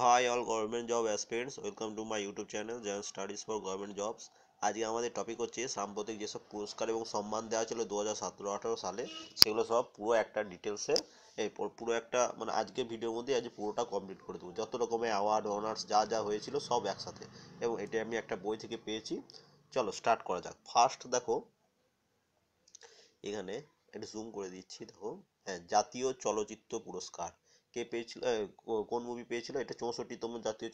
high all government job aspirants welcome to my YouTube channel জার্ন studies for government jobs আজকে আমাদের topic হচ্ছে সাম্প্রতিক যেসব পুরস্কার এবং সম্মান দেওয়া ছিল দু হাজার সতেরো আঠেরো সালে সেগুলো সব পুরো একটা ডিটেলসে এই পুরো একটা মানে আজকে ভিডিওর মধ্যে আজ পুরোটা কমপ্লিট করে দেবো যত রকমের অ্যাওয়ার্ড অনার্স যা যা হয়েছিল সব একসাথে এবং এটা আমি একটা বই থেকে পেয়েছি চলো স্টার্ট করা যাক ফার্স্ট দেখো এখানে এটা জুম করে দিচ্ছি দেখো হ্যাঁ জাতীয় চলচ্চিত্র পুরস্কার কে পেয়েছিল কোন মুভি পেয়েছিল এটা চৌষট্টিতম জাতীয়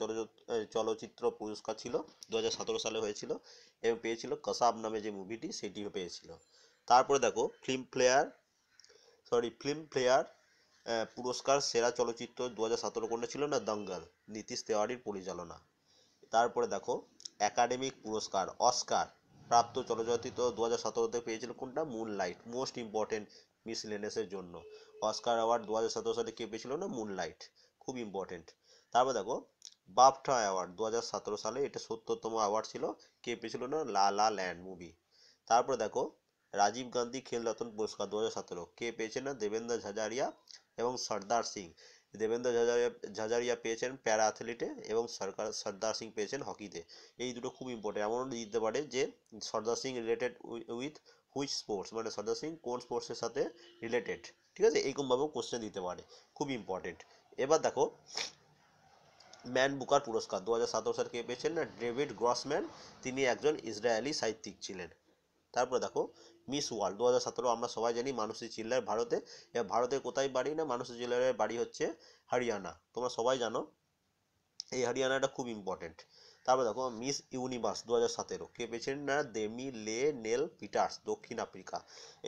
চলচ্চিত্র পুরস্কার ছিল দু সালে হয়েছিল এবং পেয়েছিল কসাব নামে যে মুভিটি সেটি পেয়েছিল তারপরে দেখো film player sorry film player পুরস্কার সেরা চলচ্চিত্র দু হাজার সতেরো কোনটা ছিল না দঙ্গল নীতিশ তেওয়ারির পরিচালনা তারপরে দেখো একাডেমিক পুরস্কার অস্কার প্রাপ্ত চলচ্চিত্র দু হাজার সতেরোতে পেয়েছিল কোনটা মুন লাইট মোস্ট ইম্পর্টেন্ট মিসলেনেসের জন্য অস্কার অ্যাওয়ার্ড দু হাজার সতেরো সালে কে পেয়েছিল না মুনলাইট খুব ইম্পর্টেন্ট তারপর দেখো বাপটা অ্যাওয়ার্ড দু হাজার সতেরো সালে এটা সত্তরতম অ্যাওয়ার্ড ছিল কে পেয়েছিল না লা লা ল্যান্ড মুভি তারপর দেখো রাজীব গান্ধী খেল রতন পুরস্কার দু হাজার সতেরো কে পেয়েছেন না দেবেন্দ্র ঝাঝারিয়া এবং সর্দার সিং দেবেন্দ্র ঝাঝারিয়া ঝাঝারিয়া পেয়েছেন প্যারা অ্যাথলিটে এবং সরকার সর্দার সিং পেয়েছেন হকিতে এই দুটো খুব ইম্পর্টেন্ট এমনও দিতে পারে যে Sardar Singh related with which sports মানে সদা সিং কোন স্পোর্টসের সাথে রিলেটেড ঠিক আছে এইরকমভাবেও কোশ্চেন দিতে পারে খুব ইম্পর্টেন্ট এবার দেখো ম্যান বুকার পুরস্কার দু হাজার সতেরো সালকে কে পেয়েছেন না ডেভিড গ্রসম্যান তিনি একজন ইসরায়েলি সাহিত্যিক ছিলেন তারপরে দেখো মিস ওয়ার্ল্ড দু হাজার সতেরো আমরা সবাই জানি মানুষী চিল্লার ভারতে এবার ভারতের কোথায় বাড়ি না মানুষী চিল্লারের বাড়ি হচ্ছে হরিয়ানা তোমরা সবাই জানো এই হরিয়ানাটা খুব ইম্পর্টেন্ট তারপরে দেখো মিস ইউনিভার্স দু হাজার সতেরো কে পেয়েছেন না দেমি লে নেল পিটার্স দক্ষিণ আফ্রিকা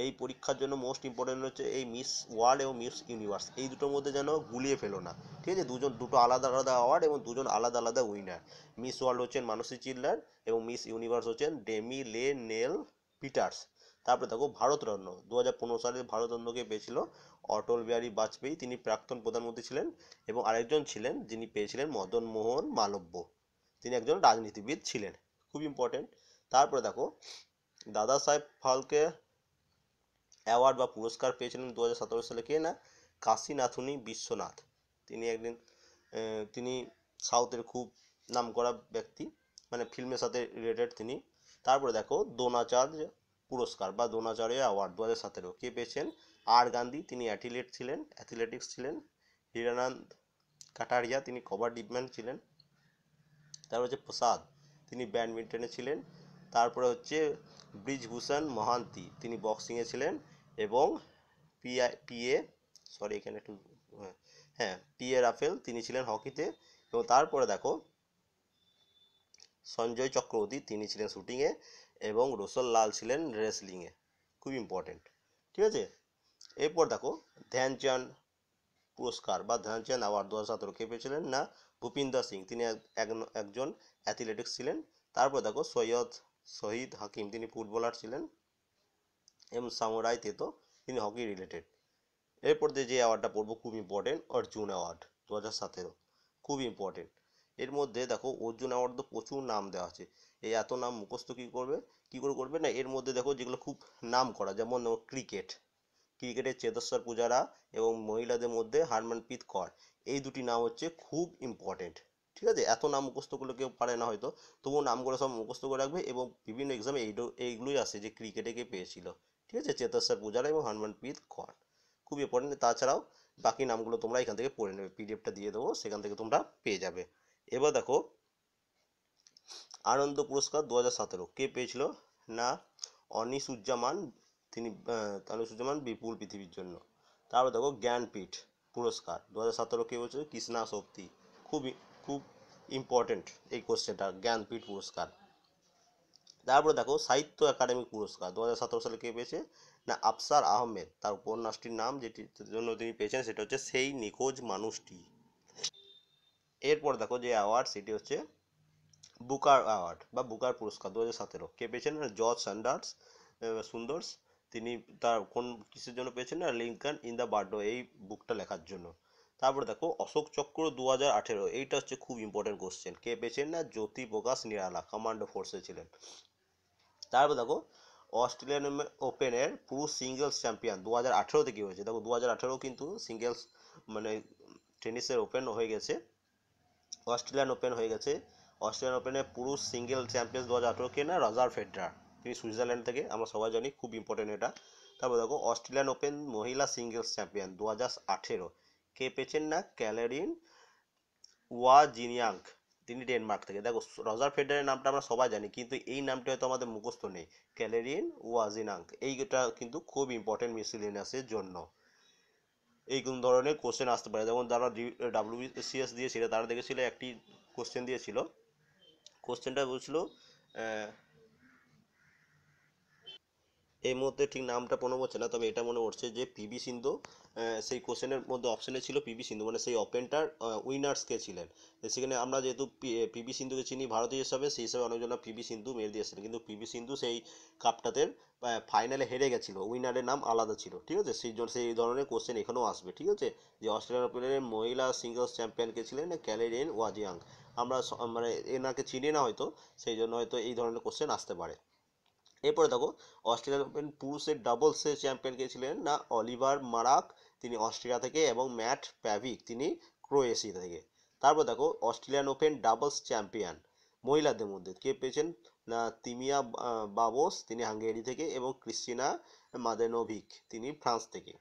এই পরীক্ষার জন্য মোস্ট ইম্পর্টেন্ট হচ্ছে এই মিস ওয়ার্ল্ড এবং মিস ইউনিভার্স এই দুটোর মধ্যে যেন গুলিয়ে ফেলো না ঠিক আছে দুজন দুটো আলাদা আলাদা অ্যাওয়ার্ড এবং দুজন আলাদা আলাদা উইনার মিস ওয়ার্ল্ড হচ্ছেন মানসী চিল্লার এবং মিস ইউনিভার্স হচ্ছেন ডেমি লে নেল পিটার্স তারপরে দেখো ভারতরত্ন দু হাজার পনেরো সালে ভারতরত্নকে পেয়েছিল অটল বিহারী বাজপেয়ী তিনি প্রাক্তন প্রধানমন্ত্রী ছিলেন এবং আরেকজন ছিলেন যিনি পেয়েছিলেন মদন মোহন মালব্য তিনি একজন রাজনীতিবিদ ছিলেন খুব ইম্পর্টেন্ট তারপরে দেখো দাদা সাহেব ফালকে অ্যাওয়ার্ড বা পুরস্কার পেয়েছিলেন দু সালে কে না কাশীনাথুনি বিশ্বনাথ তিনি একদিন তিনি সাউথের খুব নাম করা ব্যক্তি মানে ফিল্মের সাথে রিলেটেড তিনি তারপরে দেখো দ্রোনাচার্য পুরস্কার বা দ্রোনাচার্য অ্যাওয়ার্ড দু হাজার সতেরো কে পেয়েছেন আর গান্ধী তিনি অ্যাথলিট ছিলেন অ্যাথলেটিক্স ছিলেন হিরানন্দ কাটারিয়া তিনি কভার ছিলেন তারপর হচ্ছে প্রসাদ তিনি ব্যাডমিন্টনে ছিলেন তারপরে হচ্ছে ব্রিজভূষণ মহান্তি তিনি বক্সিংয়ে ছিলেন এবং পিআই পিএ সরি এখানে একটু হ্যাঁ, হ্যাঁ পিএ রাফেল তিনি ছিলেন হকিতে এবং তারপরে দেখো সঞ্জয় চক্রবর্তী তিনি ছিলেন শুটিংয়ে এবং রোশন লাল ছিলেন রেসলিংয়ে খুব ইম্পর্টেন্ট ঠিক আছে এরপর দেখো ধ্যানচাঁদ পুরস্কার বা ধ্যানচাঁদ অ্যাওয়ার্ড দু হাজার সতেরো কে পেয়েছিলেন না ভূপিন্দর সিং তিনি একজন অ্যাথলেটিক্স ছিলেন তারপর দেখো সৈয়দ শহীদ হাকিম তিনি ফুটবলার ছিলেন এবং সামুরাই তেতো তিনি হকি রিলেটেড এরপর দিয়ে যে অ্যাওয়ার্ডটা পড়বো খুব ইম্পর্টেন্ট অর্জুন অ্যাওয়ার্ড দু হাজার সতেরো খুব ইম্পর্টেন্ট এর মধ্যে দেখো অর্জুন অ্যাওয়ার্ড তো প্রচুর নাম দেওয়া আছে এই এত নাম মুখস্থ কী করবে কী করে করবে না এর মধ্যে দেখো যেগুলো খুব নাম করা যেমন ক্রিকেট ক্রিকেটের চেতেশ্বর পূজারা এবং মহিলাদের মধ্যে হারমানপ্রীত কর এই দুটি নাম হচ্ছে খুব ইম্পর্টেন্ট ঠিক আছে এত নাম মুখস্থ করলে কেউ পারে না হয়তো তবুও নামগুলো সব মুখস্থ করে রাখবে এবং বিভিন্ন এক্সামে এইটো এইগুলোই আসে যে ক্রিকেটে কে পেয়েছিল ঠিক আছে চেতেশ্বর পূজারা এবং হারমানপ্রীত কর খুব ইম্পর্টেন্ট তাছাড়াও বাকি নামগুলো তোমরা এখান থেকে পড়ে নেবে পিডিএফটা দিয়ে দেবো সেখান থেকে তোমরা পেয়ে যাবে এবার দেখো আনন্দ পুরস্কার দু হাজার সতেরো কে পেয়েছিল না উজ্জামান তিনি তাহলে সুজমান বিপুল পৃথিবীর জন্য তারপর দেখো জ্ঞানপীঠ পুরস্কার দু হাজার সতেরো কে বলছিল কৃষ্ণা শক্তি খুব খুব ইম্পর্টেন্ট এই কোশ্চেনটা জ্ঞানপীঠ পুরস্কার তারপরে দেখো সাহিত্য একাডেমি পুরস্কার দু হাজার সতেরো সালে কে পেয়েছে না আফসার আহমেদ তার উপন্যাসটির নাম যেটির জন্য তিনি পেয়েছেন সেটা হচ্ছে সেই নিখোঁজ মানুষটি এরপর দেখো যে অ্যাওয়ার্ড সেটি হচ্ছে বুকার অ্যাওয়ার্ড বা বুকার পুরস্কার দু হাজার সতেরো কে পেয়েছেন জর্জ স্যান্ডার্স সুন্দর্স তিনি তার কোন কিসের জন্য পেয়েছেন না লিঙ্কন ইন দ্য বার্ডো এই বুকটা লেখার জন্য তারপরে দেখো অশোক চক্র দু হাজার আঠেরো এইটা হচ্ছে খুব ইম্পর্টেন্ট কোশ্চেন কে পেয়েছেন না জ্যোতি প্রকাশ নিরালা কমান্ডো ফোর্সে ছিলেন তারপর দেখো অস্ট্রেলিয়ান ওপেনের পুরুষ সিঙ্গেলস চ্যাম্পিয়ন দু হাজার আঠেরোতে কী হয়েছে দেখো দু হাজার আঠেরো কিন্তু সিঙ্গেলস মানে টেনিসের ওপেন হয়ে গেছে অস্ট্রেলিয়ান ওপেন হয়ে গেছে অস্ট্রেলিয়ান ওপেনের পুরুষ সিঙ্গেল চ্যাম্পিয়ন দু হাজার আঠেরো কে না রজার ফেডরার তিনি সুইজারল্যান্ড থেকে আমরা সবাই জানি খুব ইম্পর্টেন্ট এটা তারপর দেখো অস্ট্রেলিয়ান ওপেন মহিলা সিঙ্গেলস চ্যাম্পিয়ন দু হাজার আঠেরো কে পেয়েছেন না ক্যালেরিন ওয়াজিনিয়াঙ্ক তিনি ডেনমার্ক থেকে দেখো রজার ফেডারের নামটা আমরা সবাই জানি কিন্তু এই নামটা হয়তো আমাদের মুখস্থ নেই ক্যালেরিন ওয়াজিনাঙ্ক এইটা কিন্তু খুব ইম্পর্টেন্ট মিসিলিনাসের জন্য এই কোন ধরনের কোশ্চেন আসতে পারে যেমন যারা ডাব্লিউসিএস দিয়েছিল তারা দেখেছিল একটি কোশ্চেন দিয়েছিল কোশ্চেনটা বলছিল এই মুহূর্তে ঠিক নামটা মনে পড়ছে না তবে এটা মনে পড়ছে যে পিবি সিন্ধু সেই কোশ্চেনের মধ্যে অপশানে ছিল পিবি সিন্ধু মানে সেই ওপেনটার উইনার্স কে ছিলেন সেখানে আমরা যেহেতু পিবি সিন্ধুকে চিনি ভারতীয় হিসাবে সেই হিসাবে অনেকজনা পিবি সিন্ধু মেরে দিয়েছিলেন কিন্তু পিবি সিন্ধু সেই কাপটাতে ফাইনালে হেরে গেছিল উইনারের নাম আলাদা ছিল ঠিক আছে সেই জন্য সেই ধরনের কোশ্চেন এখানেও আসবে ঠিক আছে যে অস্ট্রেলিয়ান ওপেনের মহিলা সিঙ্গলস চ্যাম্পিয়ন কে ছিলেন ক্যালেরিয়ান ওয়াজিয়াং আমরা মানে এনাকে চিনি না হয়তো সেই জন্য হয়তো এই ধরনের কোশ্চেন আসতে পারে এরপরে দেখো অস্ট্রেলিয়ান ওপেন পুরুষের ডাবলসের চ্যাম্পিয়ন কে ছিলেন না অলিভার মারাক তিনি অস্ট্রেলিয়া থেকে এবং ম্যাট প্যাভিক তিনি ক্রোয়েশিয়া থেকে তারপর দেখো অস্ট্রেলিয়ান ওপেন ডাবলস চ্যাম্পিয়ন মহিলাদের মধ্যে কে পেয়েছেন না তিমিয়া বাবোস তিনি হাঙ্গেরি থেকে এবং ক্রিস্টিনা মাদেনোভিক তিনি ফ্রান্স থেকে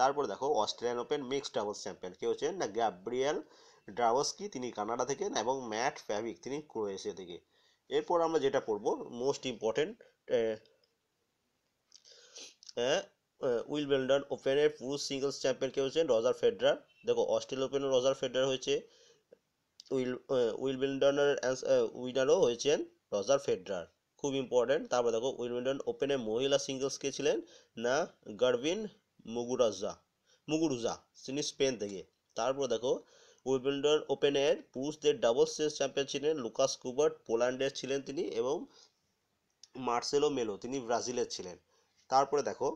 তারপর দেখো Australian Open mixed doubles champion কে হচ্ছেন না গ্যাব্রিয়েল ড্রাভস্কি তিনি কানাডা থেকে এবং ম্যাট প্যাভিক তিনি ক্রোয়েশিয়া থেকে এরপর আমরা যেটা পড়বো মোস্ট ইম্পর্টেন্ট উইল বেল্ডার ওপেনের পুরুষ সিঙ্গলস চ্যাম্পিয়ন কে হয়েছেন রজার ফেডরার দেখো অস্ট্রেল ওপেনে রজার ফেডরার হয়েছে উইল উইল বেল্ডারের উইনারও হয়েছেন রজার ফেডরার খুব ইম্পর্টেন্ট তারপর দেখো উইলমিন্টন ওপেনে মহিলা সিঙ্গলস কে ছিলেন না গার্বিন মুগুরাজা মুগুরুজা তিনি স্পেন থেকে তারপর দেখো উইলমিন্টন ওপেনের পুরুষদের ডাবলস চ্যাম্পিয়ন ছিলেন লুকাস কুবার্ট পোল্যান্ডের ছিলেন তিনি এবং মার্সেলো মেলো তিনি ব্রাজিলের ছিলেন তারপরে দেখো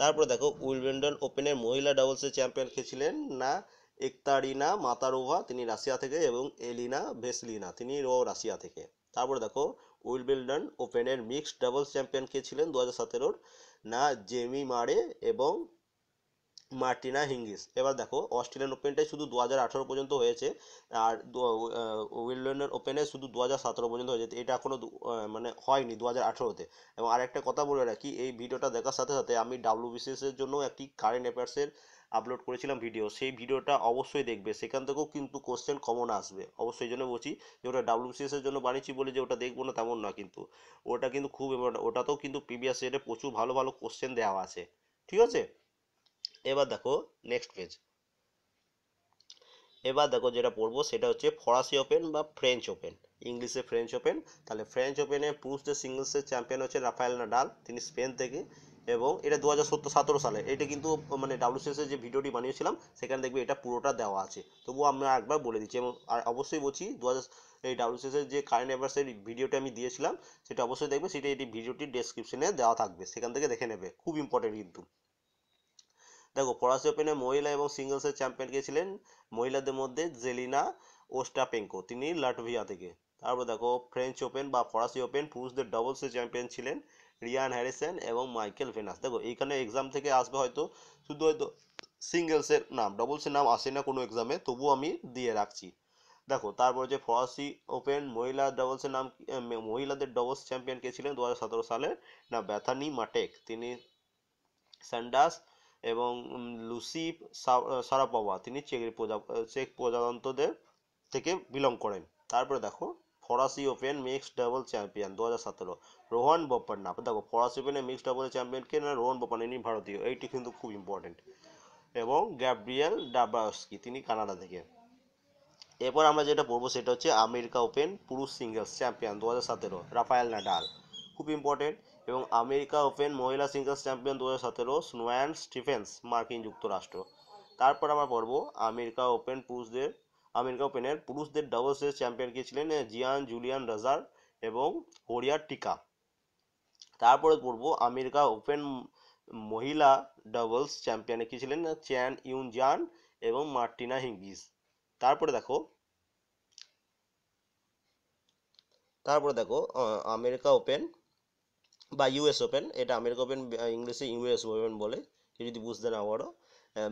তারপরে দেখো উইলবেন্ডন ওপেনের মহিলা ডাবলসের চ্যাম্পিয়ন খেয়েছিলেন না একতারিনা মাতারোভা তিনি রাশিয়া থেকে এবং এলিনা ভেসলিনা তিনি রো রাশিয়া থেকে তারপরে দেখো উইলবেল্ডন ওপেনের মিক্সড ডাবলস চ্যাম্পিয়ন খেয়েছিলেন দু হাজার সতেরোর না জেমি মারে এবং মার্টিনা হিঙ্গিস এবার দেখো অস্ট্রেলিয়ান ওপেনটাই শুধু দু হাজার আঠারো পর্যন্ত হয়েছে আর উইলডনের ওপেনে শুধু দু হাজার সতেরো পর্যন্ত হয়েছে এটা এখনও মানে হয়নি দু হাজার আঠেরোতে এবং আরেকটা কথা বলে রাখি এই ভিডিওটা দেখার সাথে সাথে আমি ডাব্লিউবিসিএসের জন্য একটি কারেন্ট অ্যাফেয়ার্সের আপলোড করেছিলাম ভিডিও সেই ভিডিওটা অবশ্যই দেখবে সেখান থেকেও কিন্তু কোশ্চেন কমন আসবে অবশ্যই জন্য বলছি যে ওটা ডাব্লিউসিএসের জন্য বানিয়েছি বলে যে ওটা দেখবো না তেমন না কিন্তু ওটা কিন্তু খুব ওটাতেও কিন্তু প্রিভিয়াস ইয়ারে প্রচুর ভালো ভালো কোশ্চেন দেওয়া আছে ঠিক আছে এবার দেখো নেক্সট পেজ এবার দেখো যেটা পড়বো সেটা হচ্ছে ফরাসি ওপেন বা ফ্রেঞ্চ ওপেন ইংলিশে ফ্রেঞ্চ ওপেন তাহলে ফ্রেঞ্চ ওপেনে পুরুষদের সিঙ্গলসের চ্যাম্পিয়ন হচ্ছে রাফায়েল নাডাল তিনি স্পেন থেকে এবং এটা দু হাজার সত্তর সতেরো সালে এটা কিন্তু মানে ডাব্লিউসিএসের যে ভিডিওটি বানিয়েছিলাম সেখানে দেখবে এটা পুরোটা দেওয়া আছে তবুও আমরা একবার বলে দিচ্ছি এবং আর অবশ্যই বলছি দু হাজার এই ডাব্লিউসিএসের যে কারেন্ট অ্যাফেয়ার্সের ভিডিওটা আমি দিয়েছিলাম সেটা অবশ্যই দেখবে সেটা এটি ভিডিওটি ডেসক্রিপশনে দেওয়া থাকবে সেখান থেকে দেখে নেবে খুব ইম্পর্টেন্ট কিন্তু দেখো ফরাসি ওপেনে মহিলা এবং সিঙ্গলসের চ্যাম্পিয়ন কে ছিলেন মহিলাদের মধ্যে জেলিনা ওস্টাপেঙ্কো তিনি লাটভিয়া থেকে তারপর দেখো ফ্রেঞ্চ ওপেন বা ফরাসি ওপেন পুরুষদের ডাবলসের চ্যাম্পিয়ন ছিলেন রিয়ান হ্যারিসন এবং মাইকেল ভেনাস দেখো এইখানে এক্সাম থেকে আসবে হয়তো শুধু হয়তো সিঙ্গেলসের নাম ডাবলসের নাম আসে না কোনো এক্সামে তবুও আমি দিয়ে রাখছি দেখো তারপর যে ফরাসি ওপেন মহিলা ডাবলসের নাম মহিলাদের ডবলস চ্যাম্পিয়ন কে ছিলেন দু সালের না ব্যাথানি মাটেক তিনি স্যান্ডাস এবং লুসি সারাপাওয়া তিনি চেক প্রজা চেক প্রজাতন্ত্রদের থেকে বিলং করেন তারপরে দেখো ফরাসি ওপেন মিক্স ডাবল চ্যাম্পিয়ন দু হাজার সতেরো রোহন বোপান্না দেখো ফরাসি ওপেনে মিক্স ডাবল কে না রোহন বোপান্না ইনি ভারতীয় এইটি কিন্তু খুব ইম্পর্টেন্ট এবং গ্যাব্রিয়েল ডাব্রাস্কি তিনি কানাডা থেকে এরপর আমরা যেটা পড়বো সেটা হচ্ছে আমেরিকা ওপেন পুরুষ সিঙ্গেলস চ্যাম্পিয়ন দু হাজার সতেরো রাফায়েল নাডাল খুব ইম্পর্টেন্ট এবং আমেরিকা ওপেন মহিলা সিঙ্গলস চ্যাম্পিয়ন দু হাজার সতেরো স্নোয়ান স্টিফেন্স মার্কিন যুক্তরাষ্ট্র তারপর আমরা পড়ব আমেরিকা ওপেন পুরুষদের আমেরিকা ওপেনের পুরুষদের ডাবলসের চ্যাম্পিয়ন কে ছিলেন জিয়ান জুলিয়ান রাজার এবং হরিয়ার টিকা তারপরে পড়বো আমেরিকা ওপেন মহিলা ডাবলস চ্যাম্পিয়নে কি ছিলেন চ্যান ইউন জান এবং মার্টিনা হিঙ্গিস তারপরে দেখো তারপরে দেখো আমেরিকা ওপেন বা ইউএস ওপেন এটা আমেরিকা ওপেন ইংলিশে ইউএস ওপেন বলে কেউ যদি বুঝতে না পারো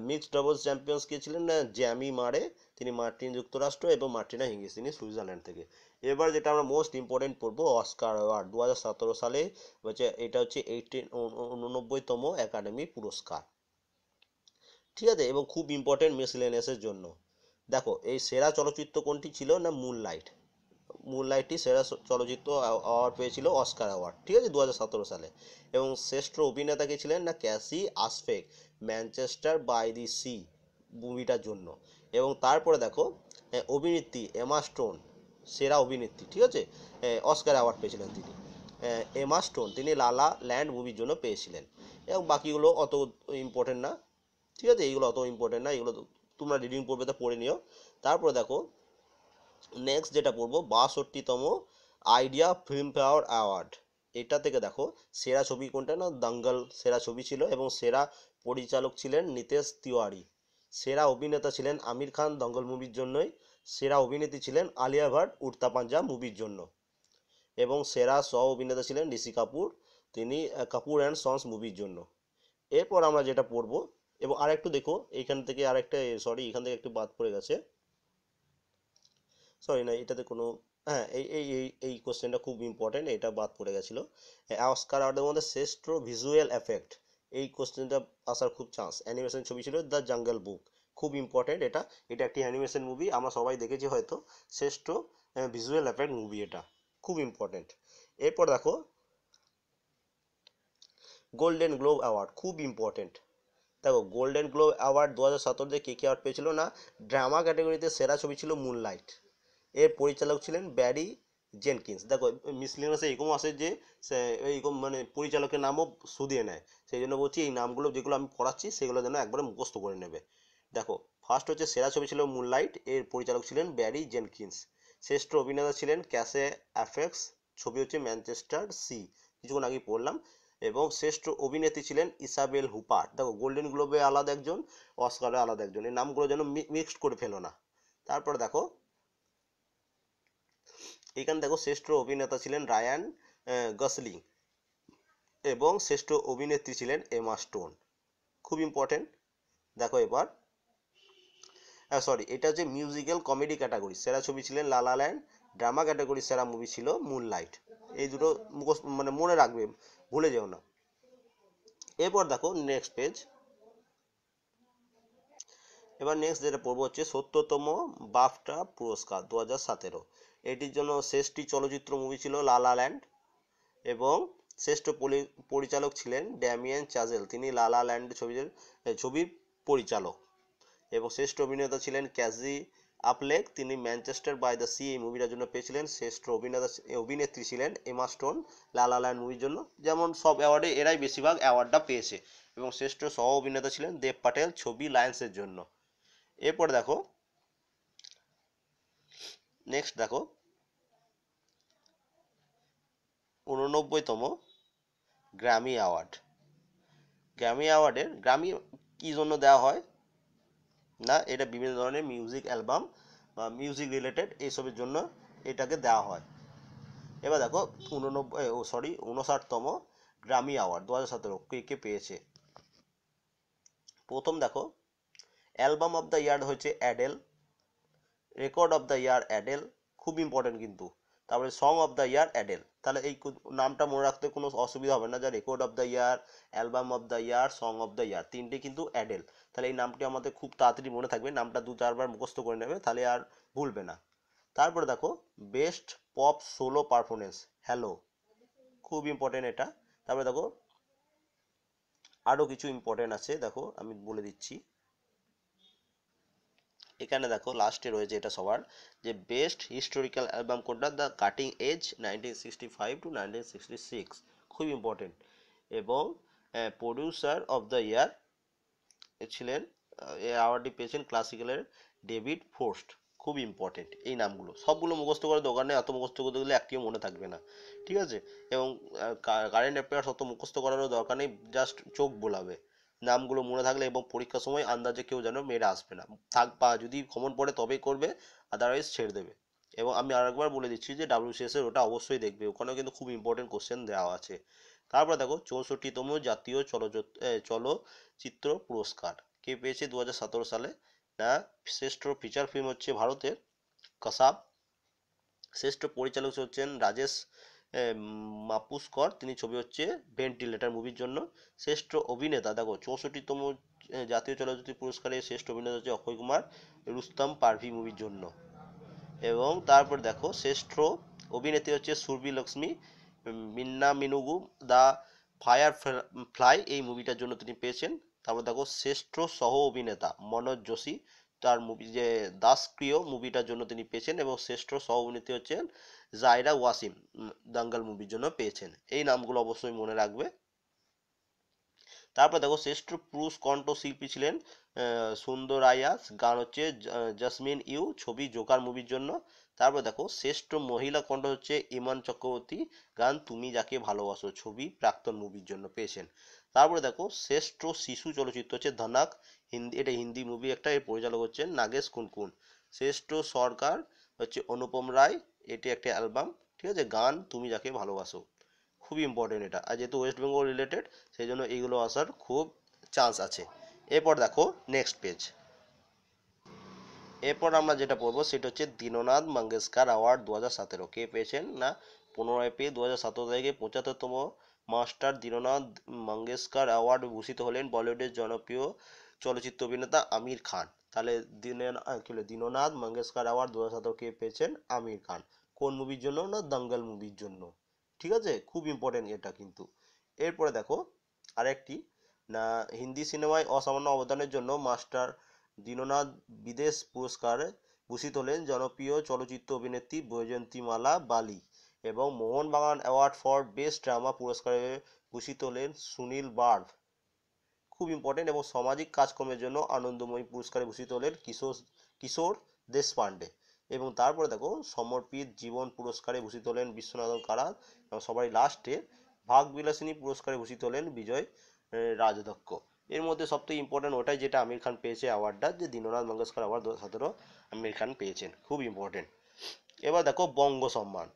মিক্সড ডাবলস চ্যাম্পিয়ন্স কে ছিলেন জ্যামি মারে তিনি মার্টিন যুক্তরাষ্ট্র এবং মার্টিনা হিঙ্গিস তিনি সুইজারল্যান্ড থেকে এবার যেটা আমরা মোস্ট ইম্পর্টেন্ট পড়বো অস্কার অ্যাওয়ার্ড দু হাজার সতেরো সালে হচ্ছে এটা হচ্ছে এইটিন উননব্বইতম একাডেমি পুরস্কার ঠিক আছে এবং খুব ইম্পর্টেন্ট মেসিলেনেসের জন্য দেখো এই সেরা চলচ্চিত্র কোনটি ছিল না লাইট মুনলাইটটি সেরা চলচ্চিত্র অ্যাওয়ার্ড পেয়েছিল অস্কার অ্যাওয়ার্ড ঠিক আছে দু সালে এবং শ্রেষ্ঠ অভিনেতা কে ছিলেন না ক্যাসি আসফেক ম্যানচেস্টার বাই দি সি মুভিটার জন্য এবং তারপরে দেখো অভিনেত্রী এমা স্টোন সেরা অভিনেত্রী ঠিক আছে অস্কার অ্যাওয়ার্ড পেয়েছিলেন তিনি এমা স্টোন তিনি লালা ল্যান্ড মুভির জন্য পেয়েছিলেন এবং বাকিগুলো অত ইম্পর্টেন্ট না ঠিক আছে এইগুলো অত ইম্পর্টেন্ট না এগুলো তোমরা রিডিং পড়বে তো পড়ে নিও তারপরে দেখো নেক্সট যেটা পড়বো বাষট্টিতম আইডিয়া ফিল্মফেয়ার অ্যাওয়ার্ড এটা থেকে দেখো সেরা ছবি কোনটা না দাঙ্গল সেরা ছবি ছিল এবং সেরা পরিচালক ছিলেন নিতেশ তিওয়ারি সেরা অভিনেতা ছিলেন আমির খান দঙ্গল মুভির জন্যই সেরা অভিনেত্রী ছিলেন আলিয়া ভাট উড়তা পাঞ্জা মুভির জন্য এবং সেরা স অভিনেতা ছিলেন ঋষি কাপুর তিনি কাপুর অ্যান্ড সন্স মুভির জন্য এরপর আমরা যেটা পড়বো এবং আরেকটু দেখো এইখান থেকে আরেকটা সরি এখান থেকে একটু বাদ পড়ে গেছে সরি না এটাতে কোনো হ্যাঁ এই এই এই এই কোশ্চেনটা খুব ইম্পর্টেন্ট এটা বাদ পড়ে গেছিলো অস্কার আর্টের মধ্যে শ্রেষ্ঠ ভিজুয়াল এফেক্ট এই কোশ্চেনটা আসার খুব চান্স অ্যানিমেশন ছবি ছিল দ্য জাঙ্গল বুক খুব ইম্পর্টেন্ট এটা এটা একটি অ্যানিমেশন মুভি আমরা সবাই দেখেছি হয়তো শ্রেষ্ঠ ভিজুয়াল এফেক্ট মুভি এটা খুব ইম্পর্টেন্ট এরপর দেখো গোল্ডেন গ্লোব অ্যাওয়ার্ড খুব ইম্পর্টেন্ট দেখো গোল্ডেন গ্লোব অ্যাওয়ার্ড দু হাজার সতেরোতে কে কে অ্যাওয়ার্ড পেয়েছিল না ড্রামা ক্যাটাগরিতে সেরা ছবি ছিল মুনলাইট এর পরিচালক ছিলেন ব্যারি জেনকিন্স দেখো মিসলিংসে এরকম আসে যে এইরকম মানে পরিচালকের নামও শুধিয়ে নেয় সেই জন্য বলছি এই নামগুলো যেগুলো আমি পড়াচ্ছি সেগুলো যেন একবারে মুখস্থ করে নেবে দেখো ফার্স্ট হচ্ছে সেরা ছবি ছিল মুনলাইট এর পরিচালক ছিলেন ব্যারি জেনকিন্স শ্রেষ্ঠ অভিনেতা ছিলেন ক্যাসে অ্যাফেক্স ছবি হচ্ছে ম্যানচেস্টার সি কিছুক্ষণ আগে পড়লাম এবং শ্রেষ্ঠ অভিনেত্রী ছিলেন ইসাবেল হুপার দেখো গোল্ডেন গ্লোবে আলাদা একজন অস্কারে আলাদা একজন এই নামগুলো যেন মিক্সড করে ফেলো না তারপর দেখো এখানে দেখো শ্রেষ্ঠ অভিনেতা ছিলেন রায়ান গসলিং এবং শ্রেষ্ঠ অভিনেত্রী ছিলেন এমা স্টোন খুব ইম্পর্টেন্ট দেখো এবার সরি এটা যে মিউজিক্যাল কমেডি ক্যাটাগরি সেরা ছবি ছিলেন লালা ল্যান্ড ড্রামা ক্যাটাগরি সেরা মুভি ছিল লাইট এই দুটো মুখোশ মানে মনে রাখবে ভুলে যেও না এরপর দেখো নেক্সট পেজ এবার নেক্সট যেটা পড়বো হচ্ছে সত্তরতম বাফটা পুরস্কার দু হাজার সতেরো এটির জন্য শ্রেষ্ঠী চলচ্চিত্র মুভি ছিল লালা ল্যান্ড এবং শ্রেষ্ঠ পরিচালক ছিলেন ড্যামিয়ান চাজেল তিনি লালা ল্যান্ড ছবির ছবির পরিচালক এবং শ্রেষ্ঠ অভিনেতা ছিলেন ক্যাজি আপলেক তিনি ম্যানচেস্টার বাই দ্য সি এই মুভিটার জন্য পেয়েছিলেন শ্রেষ্ঠ অভিনেতা অভিনেত্রী ছিলেন এমা স্টোন লালা ল্যান্ড মুভির জন্য যেমন সব অ্যাওয়ার্ডে এরাই বেশিরভাগ অ্যাওয়ার্ডটা পেয়েছে এবং শ্রেষ্ঠ সহ অভিনেতা ছিলেন দেব পাটেল ছবি লায়েন্সের জন্য এরপর দেখো নেক্সট দেখো উননব্বইতম গ্র্যামি অ্যাওয়ার্ড গ্র্যামি অ্যাওয়ার্ডের গ্র্যামি কি জন্য দেওয়া হয় না এটা বিভিন্ন ধরনের মিউজিক অ্যালবাম বা মিউজিক রিলেটেড এইসবের জন্য এটাকে দেওয়া হয় এবার দেখো উননব্বই ও সরি উনষাটতম গ্র্যামি অ্যাওয়ার্ড দু হাজার সতেরো কে কে পেয়েছে প্রথম দেখো অ্যালবাম অফ দ্য ইয়ার হচ্ছে Adele record of the year Adele খুব ইম্পর্টেন্ট কিন্তু তারপরে song of the year Adele তাহলে এই নামটা মনে রাখতে কোনো অসুবিধা হবে না যা record of the year album of the year song of the year তিনটে কিন্তু অ্যাডেল তাহলে এই নামটি আমাদের খুব তাড়াতাড়ি মনে থাকবে নামটা দু চারবার মুখস্থ করে নেবে তাহলে আর ভুলবে না তারপরে দেখো best pop solo performance hello খুব ইম্পর্টেন্ট এটা তারপরে দেখো আরও কিছু ইম্পর্টেন্ট আছে দেখো আমি বলে দিচ্ছি এখানে দেখো লাস্টে রয়েছে এটা সবার যে বেস্ট হিস্টোরিক্যাল অ্যালবাম কোনটা the cutting edge nineteen sixty five to nineteen sixty six খুব ইম্পর্টেন্ট এবং প্রডিউসার অফ দ্য ইয়ার ছিলেন অ্যাওয়ার্ডটি পেয়েছেন ক্লাসিক্যালের ডেভিড ফোর্স্ট খুব ইম্পর্টেন্ট এই নামগুলো সবগুলো মুখস্থ করে দোকানে অত মুখস্থ করতে গেলে একটিও মনে থাকবে না ঠিক আছে এবং কারেন্ট অ্যাফেয়ার্স অত মুখস্থ করারও দরকার নেই জাস্ট চোখ বোলাবে নামগুলো মনে থাকলে এবং পরীক্ষার সময় আন্দাজে কেউ যেন মেয়েরা আসবে না থাক বা যদি খবর পড়ে তবেই করবে আদারওয়াইজ ছেড়ে দেবে এবং আমি আরেকবার বলে দিচ্ছি যে এস এর ওটা অবশ্যই দেখবে ওখানেও কিন্তু খুব ইম্পর্টেন্ট কোশ্চেন দেওয়া আছে তারপরে দেখো চৌষট্টিতম জাতীয় চলচ্চিত্র চলচ্চিত্র পুরস্কার কে পেয়েছে দু সালে না শ্রেষ্ঠ ফিচার ফিল্ম হচ্ছে ভারতের কসাব শ্রেষ্ঠ পরিচালক হচ্ছেন রাজেশ মাপুস্কর তিনি ছবি হচ্ছে ভেন্টিলেটার মুভির জন্য শ্রেষ্ঠ অভিনেতা দেখো চৌষট্টিতম জাতীয় চলচ্চিত্র পুরস্কারে শ্রেষ্ঠ অভিনেতা হচ্ছে অক্ষয় কুমার রুস্তম পারভি মুভির জন্য এবং তারপর দেখো শ্রেষ্ঠ অভিনেত্রী হচ্ছে সুরভি লক্ষ্মী মিন্না মিনুগু দ্য ফায়ার ফ্লাই এই মুভিটার জন্য তিনি পেয়েছেন তারপর দেখো শ্রেষ্ঠ সহ অভিনেতা মনোজ যোশী তার মুভি যে দাসক্রিয় মুভিটার জন্য তিনি পেয়েছেন এবং শ্রেষ্ঠ সহ অভিনেত্রী হচ্ছেন জায়রা ওয়াসিম দাঙ্গাল মুভির জন্য পেয়েছেন এই নামগুলো অবশ্যই মনে রাখবে তারপর দেখো শ্রেষ্ঠ পুরুষ কণ্ঠশিল্পী ছিলেন সুন্দর আয়াস গান হচ্ছে জাসমিন ইউ ছবি জোকার মুভির জন্য তারপর দেখো শ্রেষ্ঠ মহিলা কণ্ঠ হচ্ছে ইমান চক্রবর্তী গান তুমি যাকে ভালোবাসো ছবি প্রাক্তন মুভির জন্য পেয়েছেন তারপরে দেখো শ্রেষ্ঠ শিশু চলচ্চিত্র হচ্ছে ধনাক হিন্দি এটা হিন্দি মুভি একটা এর পরিচালক হচ্ছেন নাগেশ কুনকুন শ্রেষ্ঠ সরকার হচ্ছে অনুপম রায় এটি একটা অ্যালবাম ঠিক আছে গান তুমি যাকে ভালোবাসো খুব ইম্পর্টেন্ট এটা আর যেহেতু ওয়েস্ট বেঙ্গল রিলেটেড সেই জন্য এইগুলো আসার খুব চান্স আছে এরপর দেখো নেক্সট পেজ এরপর আমরা যেটা পড়বো সেটা হচ্ছে দীননাথ মঙ্গেশকর অ্যাওয়ার্ড দু হাজার সতেরো কে পেয়েছেন না পনেরোই পে দু হাজার সতেরো তারিখে পঁচাত্তরতম মাস্টার দীননাথ মঙ্গেশকর অ্যাওয়ার্ড ভূষিত হলেন বলিউডের জনপ্রিয় চলচ্চিত্র অভিনেতা আমির খান তাহলে দিনেন দীননাথ মঙ্গেশকর অ্যাওয়ার্ড দু কে পেয়েছেন আমির খান কোন মুভির জন্য না দাঙ্গাল মুভির জন্য ঠিক আছে খুব ইম্পর্টেন্ট এটা কিন্তু এরপরে দেখো আরেকটি না হিন্দি সিনেমায় অসামান্য অবদানের জন্য মাস্টার দীননাথ বিদেশ পুরস্কারে ভূষিত হলেন জনপ্রিয় চলচ্চিত্র অভিনেত্রী বৈজয়ন্তীমালা বালি এবং Mohun Bagan award for best drama পুরস্কারে ভূষিত হলেন সুনীল বার্ভ খুব ইম্পর্টেন্ট এবং সামাজিক কাজকর্মের জন্য আনন্দময়ী পুরস্কারে ভূষিত হলেন কিশোর কিশোর দেশপাণ্ডে এবং তারপরে দেখো সমর্পিত জীবন পুরস্কারে ভূষিত হলেন বিশ্বনাথন কারাত এবং সবাই লাস্টে ভাগবিলাসিনী পুরস্কারে ভূষিত হলেন বিজয় রাজদক্ষ এর মধ্যে সবথেকে ইম্পর্টেন্ট ওটাই যেটা আমির খান পেয়েছে অ্যাওয়ার্ডটা যে দীননাথ মঙ্গেশকর অ্যাওয়ার্ড দু আমির খান পেয়েছেন খুব ইম্পর্টেন্ট এবার দেখো বঙ্গ সম্মান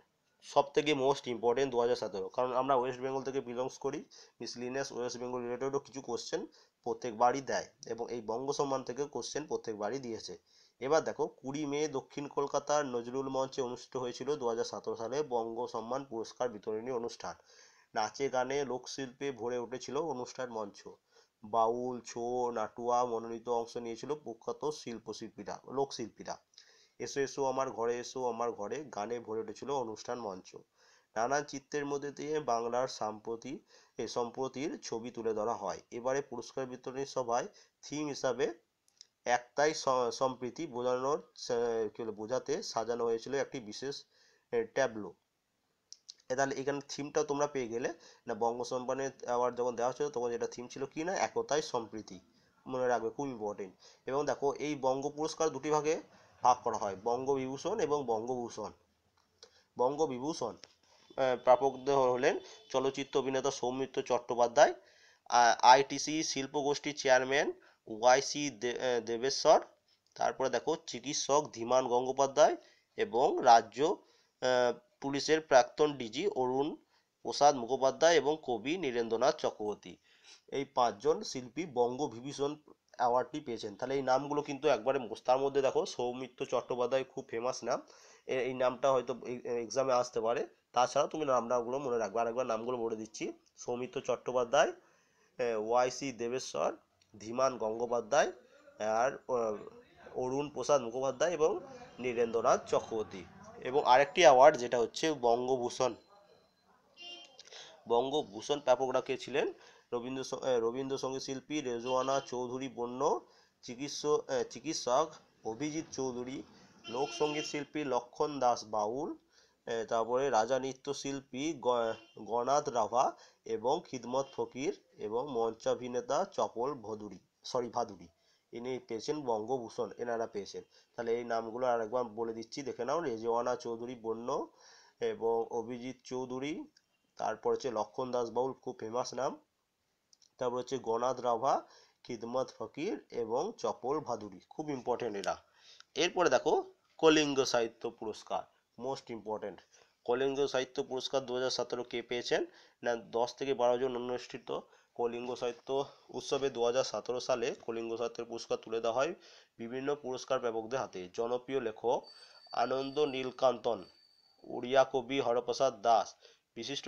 সব থেকে মোস্ট ইম্পর্টেন্ট দু হাজার সতেরো কারণ আমরা ওয়েস্ট বেঙ্গল থেকে বিলংস করি মিসলিনিয়াস ওয়েস্ট বেঙ্গল রিলেটেডও কিছু কোশ্চেন প্রত্যেকবারই দেয় এবং এই বঙ্গ সম্মান থেকে কোশ্চেন প্রত্যেকবারই দিয়েছে এবার দেখো কুড়ি মে দক্ষিণ কলকাতার নজরুল মঞ্চে অনুষ্ঠিত হয়েছিল দু সালে বঙ্গ সম্মান পুরস্কার বিতরণী অনুষ্ঠান নাচে গানে লোকশিল্পে ভরে উঠেছিল অনুষ্ঠান মঞ্চ বাউল ছো নাটুয়া মনোনীত অংশ নিয়েছিল প্রখ্যাত শিল্পশিল্পীরা লোকশিল্পীরা এসো এসো আমার ঘরে এসো আমার ঘরে গানে ভরে উঠেছিল অনুষ্ঠান মঞ্চ নানান চিত্রের মধ্যে দিয়ে বাংলার সাম্প্রতি সম্প্রতির ছবি তুলে ধরা হয় এবারে পুরস্কার বিতরণী সভায় থিম হিসাবে একটাই সম্প্রীতি বোঝানোর বোঝাতে সাজানো হয়েছিল একটি বিশেষ ট্যাবলো তাহলে এখানে থিমটা তোমরা পেয়ে গেলে না বঙ্গ সম্মানের আবার যখন দেওয়া হচ্ছিল তখন যেটা থিম ছিল কি না একতাই সম্প্রীতি মনে রাখবে খুব ইম্পর্টেন্ট এবং দেখো এই বঙ্গ পুরস্কার দুটি ভাগে ভাগ করা হয় বঙ্গবিভূষণ এবং বঙ্গভূষণ বঙ্গবিভূষণ প্রাপকদের হলেন চলচ্চিত্র অভিনেতা সৌমিত্র চট্টোপাধ্যায় আইটিসি শিল্পগোষ্ঠীর চেয়ারম্যান ওয়াইসি দেবেশ্বর তারপরে দেখো চিকিৎসক ধীমান গঙ্গোপাধ্যায় এবং রাজ্য পুলিশের প্রাক্তন ডিজি অরুণ প্রসাদ মুখোপাধ্যায় এবং কবি নীরেন্দ্রনাথ চক্রবর্তী এই পাঁচজন শিল্পী বঙ্গবিভূষণ অ্যাওয়ার্ডটি পেয়েছেন তাহলে এই নামগুলো কিন্তু একবারে তার মধ্যে দেখো সৌমিত্র চট্টোপাধ্যায় খুব ফেমাস নাম এই নামটা হয়তো এক্সামে আসতে পারে তাছাড়া তুমি নাম নামগুলো মনে রাখবে আর একবার নামগুলো বলে দিচ্ছি সৌমিত্র চট্টোপাধ্যায় ওয়াইসি দেবেশ্বর ধীমান গঙ্গোপাধ্যায় আর অরুণ প্রসাদ মুখোপাধ্যায় এবং নীরেন্দ্রনাথ চক্রবর্তী এবং আরেকটি অ্যাওয়ার্ড যেটা হচ্ছে বঙ্গভূষণ বঙ্গভূষণ প্রাপকরা কে ছিলেন রবীন্দ্র রবীন্দ্রসঙ্গীত শিল্পী রেজওয়ানা চৌধুরী বন্য চিকিৎস চিকিৎসক অভিজিৎ চৌধুরী লোকসঙ্গীত শিল্পী লক্ষণ দাস বাউল তারপরে রাজা নৃত্যশিল্পী গণাথ রাভা এবং খিদমত ফকির এবং মঞ্চাভিনেতা চপল ভদুরি সরি ভাদুরি ইনি পেয়েছেন বঙ্গভূষণ এনারা পেয়েছেন তাহলে এই নামগুলো আরেকবার বলে দিচ্ছি দেখে নাও রেজওয়ানা চৌধুরী বন্য এবং অভিজিৎ চৌধুরী তারপর হচ্ছে লক্ষণ দাস বাউল খুব ফেমাস নাম তারপর হচ্ছে গনাদ রাভা খিদমত ফকির এবং চপল ভাদুরি খুব ইম্পর্টেন্ট এরা এরপরে দেখো কলিঙ্গ সাহিত্য পুরস্কার মোস্ট ইম্পর্টেন্ট কলিঙ্গ সাহিত্য পুরস্কার দু হাজার সতেরো কে পেয়েছেন না দশ থেকে বারো জন অনুষ্ঠিত কলিঙ্গ সাহিত্য উৎসবে দু সতেরো সালে কলিঙ্গ সাহিত্যের পুরস্কার তুলে দেওয়া হয় বিভিন্ন পুরস্কার ব্যাপকদের হাতে জনপ্রিয় লেখক আনন্দ নীলকান্তন উড়িয়া কবি হরপ্রসাদ দাস বিশিষ্ট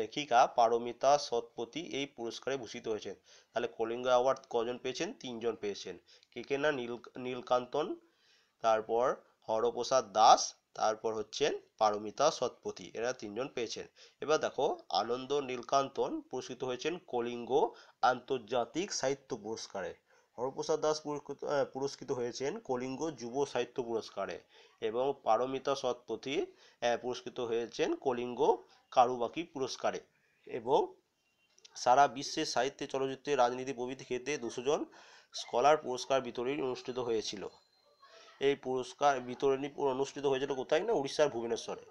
লেখিকা পারমিতা সৎপতি এই পুরস্কারে ভূষিত হয়েছেন তাহলে কলিঙ্গ অ্যাওয়ার্ড কজন পেয়েছেন তিনজন পেয়েছেন কে কে না নীল নীলকান্তন তারপর হরপ্রসাদ দাস তারপর হচ্ছেন পারমিতা সৎপতি এরা তিনজন পেয়েছেন এবার দেখো আনন্দ নীলকান্তন পুরস্কৃত হয়েছেন কলিঙ্গ আন্তর্জাতিক সাহিত্য পুরস্কারে হরপ্রসাদ দাস পুরস্কৃত হয়েছেন কলিঙ্গ যুব সাহিত্য পুরস্কারে এবং পারমিতা সৎপতি পুরস্কৃত হয়েছেন কলিঙ্গ কারুবাকি পুরস্কারে এবং সারা বিশ্বের সাহিত্যে চলচ্চিত্রে রাজনীতি প্রভৃতি ক্ষেত্রে দুশো জন স্কলার পুরস্কার বিতরণী অনুষ্ঠিত হয়েছিল এই পুরস্কার বিতরণী অনুষ্ঠিত হয়েছিল কোথায় না উড়িষ্যার ভুবনেশ্বরে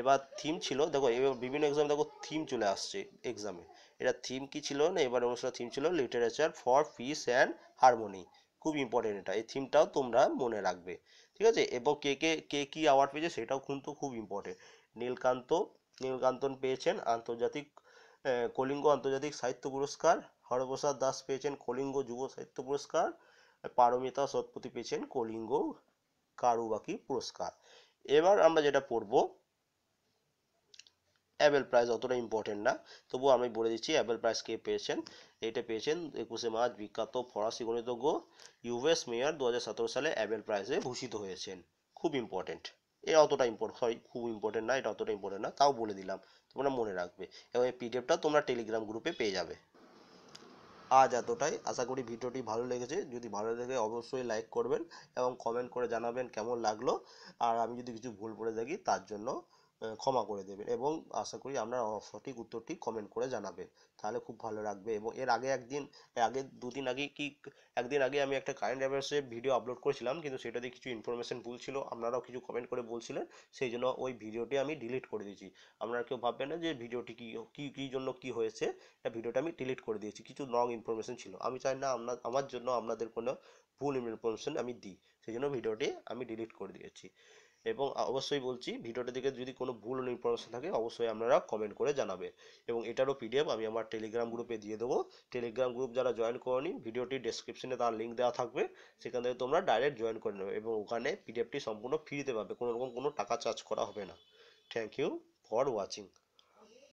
এবার থিম ছিল দেখো এবার বিভিন্ন এক্সাম দেখো থিম চলে আসছে এক্সামে এটা থিম কি ছিল না এবার অনুষ্ঠান থিম ছিল literature for peace and harmony খুব ইম্পর্টেন্ট এটা এই থিমটাও তোমরা মনে রাখবে ঠিক আছে এবং কে কে কে কী অ্যাওয়ার্ড পেয়েছে সেটাও কিন্তু খুব ইম্পর্টেন্ট নীলকান্ত নীলকান্তন পেয়েছেন আন্তর্জাতিক কলিঙ্গ আন্তর্জাতিক সাহিত্য পুরস্কার হরপ্রসাদ দাস পেয়েছেন কলিঙ্গ যুব সাহিত্য পুরস্কার পারমিতা শতপথী পেয়েছেন কলিঙ্গ কারুবাকি পুরস্কার এবার আমরা যেটা পড়বো অ্যাবেল প্রাইজ অতটা ইম্পর্টেন্ট না তবুও আমি বলে দিচ্ছি অ্যাবেল প্রাইজ কে পেয়েছেন এটা পেয়েছেন একুশে মার্চ বিখ্যাত ফরাসি গণিতজ্ঞ ইউএস মেয়ার দু সালে অ্যাবেল প্রাইজে ভূষিত হয়েছেন খুব ইম্পর্টেন্ট এ অতটা ইম্পর্ট সরি খুব ইম্পর্টেন্ট না এটা অতটা ইম্পর্টেন্ট না তাও বলে দিলাম তোমরা মনে রাখবে এবং এই পিডিএফটা তোমরা টেলিগ্রাম গ্রুপে পেয়ে যাবে আজ এতটাই আশা করি ভিডিওটি ভালো লেগেছে যদি ভালো লেগে অবশ্যই লাইক করবেন এবং কমেন্ট করে জানাবেন কেমন লাগলো আর আমি যদি কিছু ভুল করে থাকি তার জন্য ক্ষমা করে দেবেন এবং আশা করি আপনার সঠিক উত্তরটি কমেন্ট করে জানাবেন তাহলে খুব ভালো লাগবে এবং এর আগে একদিন আগে দুদিন আগে কি একদিন আগে আমি একটা কারেন্ট অ্যাফেয়ার্সে ভিডিও আপলোড করেছিলাম কিন্তু সেটাতে কিছু ইনফরমেশন ভুল ছিল আপনারাও কিছু কমেন্ট করে বলছিলেন সেই জন্য ওই ভিডিওটি আমি ডিলিট করে দিয়েছি আপনারা কেউ ভাববেন না যে ভিডিওটি কী কী কী জন্য কি হয়েছে এটা ভিডিওটা আমি ডিলিট করে দিয়েছি কিছু রং ইনফরমেশন ছিল আমি চাই না আপনার আমার জন্য আপনাদের কোনো ভুল ইনফরমেশন আমি দিই সেই জন্য ভিডিওটি আমি ডিলিট করে দিয়েছি এবং অবশ্যই বলছি ভিডিওটা দিকে যদি কোনো ভুল ইনফরমেশন থাকে অবশ্যই আপনারা কমেন্ট করে জানাবে এবং এটারও পিডিএফ আমি আমার টেলিগ্রাম গ্রুপে দিয়ে দেবো টেলিগ্রাম গ্রুপ যারা জয়েন করেনি ভিডিওটি ডেসক্রিপশনে তার লিঙ্ক দেওয়া থাকবে সেখান থেকে তোমরা ডাইরেক্ট জয়েন করে নেবে এবং ওখানে পিডিএফটি সম্পূর্ণ ফ্রিতে পাবে কোনো রকম কোনো টাকা চার্জ করা হবে না থ্যাংক ইউ ফর ওয়াচিং